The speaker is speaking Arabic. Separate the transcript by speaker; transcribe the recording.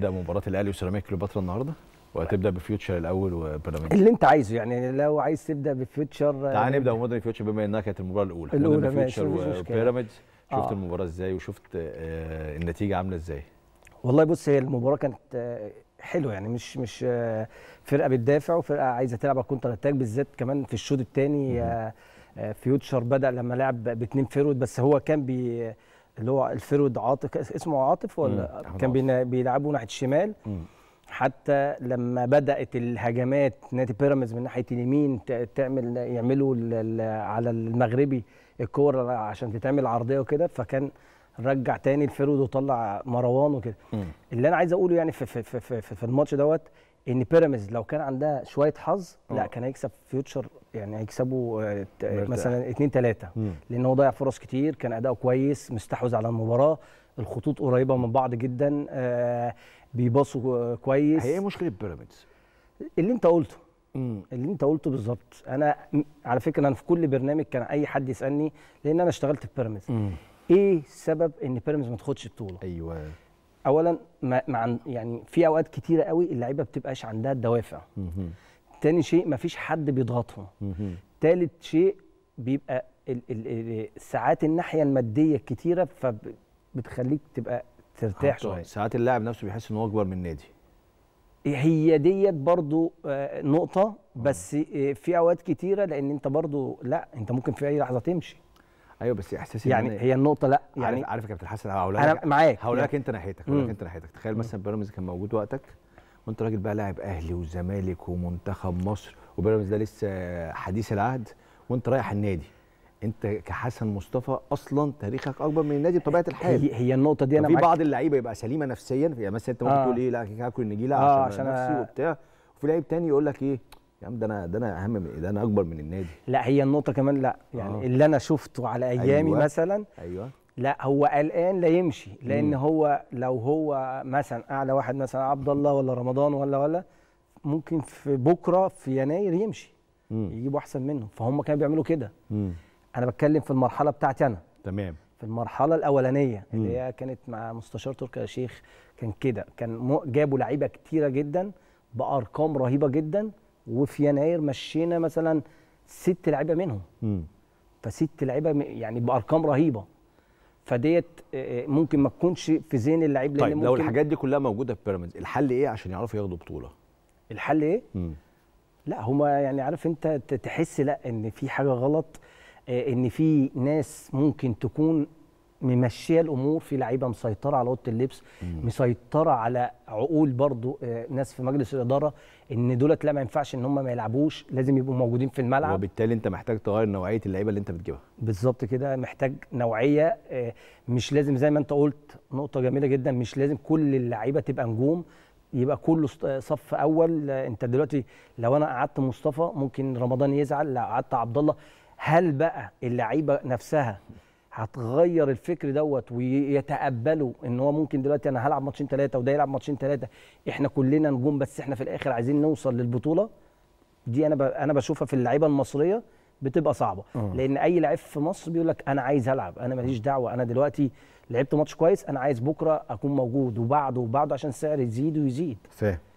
Speaker 1: هتبدا مباراه الاهلي وسيراميك كليوباترا النهارده وهتبدا بفيوتشر الاول وبيراميدز اللي
Speaker 2: انت عايزه يعني لو عايز تبدا بفيوتشر آه، تعال نبدا
Speaker 1: بمودرن فيوتشر بما انها كانت المباراه الاولى الاولى فيوتشر وبيراميدز شفت آه. المباراه ازاي وشفت آه النتيجه عامله ازاي
Speaker 2: والله بص هي المباراه كانت آه، حلوه يعني مش مش آه، فرقه بتدافع وفرقه عايزه تلعب على الكونتر اتاك بالذات كمان في الشوط الثاني فيوتشر بدا لما لعب باثنين فيرود بس هو كان بي اللي هو الفرود عاطف اسمه عاطف ولا مم. كان بيلعبوا ناحيه الشمال مم. حتى لما بدات الهجمات نادي بيراميدز من ناحيه اليمين تعمل يعملوا على المغربي الكوره عشان تتعمل عرضيه وكده فكان رجع تاني الفرود وطلع مروان وكده اللي انا عايز اقوله يعني في في في في, في الماتش دوت ان بيراميدز لو كان عندها شويه حظ لا آه. كان هيكسب فيوتشر يعني هيكسبوا آه، مثلا 2 3 لان هو ضيع فرص كتير كان اداؤه كويس مستحوذ على المباراه الخطوط قريبه من بعض جدا آه، بيباصوا كويس هي ايه مشكله بيراميدز اللي انت قلته اللي انت قلته بالظبط انا على فكره انا في كل برنامج كان اي حد يسالني لان انا اشتغلت في بيراميدز ايه سبب ان بيراميدز ما تاخدش بطوله ايوه اولا ما, مع يعني في اوقات كتيره قوي اللعيبه بتبقاش عندها الدوافع تاني شيء ما فيش حد بيضغطهم تالت شيء بيبقى ساعات الناحيه الماديه الكتيره فبتخليك تبقى ترتاح أه، شويه
Speaker 1: ساعات اللاعب نفسه بيحس ان هو اكبر من النادي
Speaker 2: هي ديت برضو آه، نقطه بس آه، في اوقات كتيره لان انت برضو لا انت ممكن في اي لحظه تمشي ايوه بس احساسي يعني هي
Speaker 1: النقطه لا يعني, يعني عارف, يا كابتن حسن انا معاك هقول لك يعني. انت ناحيتك هقول لك انت ناحيتك تخيل مثلا بيراميدز كان موجود وقتك وانت راجل بقى لاعب اهلي وزمالك ومنتخب مصر وبيراميدز ده لسه حديث العهد وانت رايح النادي انت كحسن مصطفى اصلا تاريخك اكبر من النادي بطبيعه الحال هي, هي النقطه دي انا في بعض اللعيبه يبقى سليمه نفسيا يعني مثلا انت ممكن آه. تقول ايه لا هاكل النجيله آه عشان نفسي وبتاع وفي لعيب تاني يقول لك ايه الكلام ده انا ده انا اهم من إيه؟ ده انا اكبر من النادي لا هي النقطه كمان لا يعني آه. اللي انا شفته على ايامي أيوة. مثلا ايوه
Speaker 2: لا هو قلقان لا يمشي لان مم. هو لو هو مثلا اعلى واحد مثلا عبد الله ولا رمضان ولا ولا ممكن في بكره في يناير يمشي مم. يجيبوا احسن منه فهم كانوا بيعملوا كده انا بتكلم في المرحله بتاعتي انا تمام في المرحله الاولانيه مم. اللي هي كانت مع مستشار تركي يا شيخ كان كده كان جابوا لعيبه كتيره جدا بارقام رهيبه جدا وفي يناير مشينا مثلا ست لعيبه منهم فست لعيبه يعني بارقام رهيبه فديت آه، آه، ممكن ما تكونش في ذهن اللعيب طيب طيب لو الحاجات
Speaker 1: دي كلها موجوده في بيراميدز الحل ايه عشان يعرفوا ياخدوا بطوله الحل ايه مم.
Speaker 2: لا هما يعني عارف انت تحس لا ان في حاجه غلط آه، ان في ناس ممكن تكون ممشيه الامور في لعيبه مسيطره على اوضه اللبس مم. مسيطره على عقول برضو آه، ناس في مجلس الاداره ان دولت لا ما ينفعش ان هم ما يلعبوش لازم يبقوا موجودين في الملعب وبالتالي انت محتاج تغير نوعيه اللعيبه اللي انت بتجيبها بالظبط كده محتاج نوعيه آه، مش لازم زي ما انت قلت نقطه جميله جدا مش لازم كل اللعيبه تبقى نجوم يبقى كله آه، صف اول انت دلوقتي لو انا قعدت مصطفى ممكن رمضان يزعل لو قعدت عبد الله هل بقى اللعيبه نفسها هتغير الفكر دوت ويتقبلوا ان هو ممكن دلوقتي انا هلعب ماتشين ثلاثه وده يلعب ماتشين ثلاثه احنا كلنا نجوم بس احنا في الاخر عايزين نوصل للبطوله دي انا انا بشوفها في اللعيبه المصريه بتبقى صعبه أوه. لان اي لعيب في مصر بيقول لك انا عايز العب انا ماليش دعوه انا دلوقتي لعبت ماتش كويس انا عايز بكره اكون موجود وبعده وبعده عشان السعر يزيد ويزيد
Speaker 1: فاهم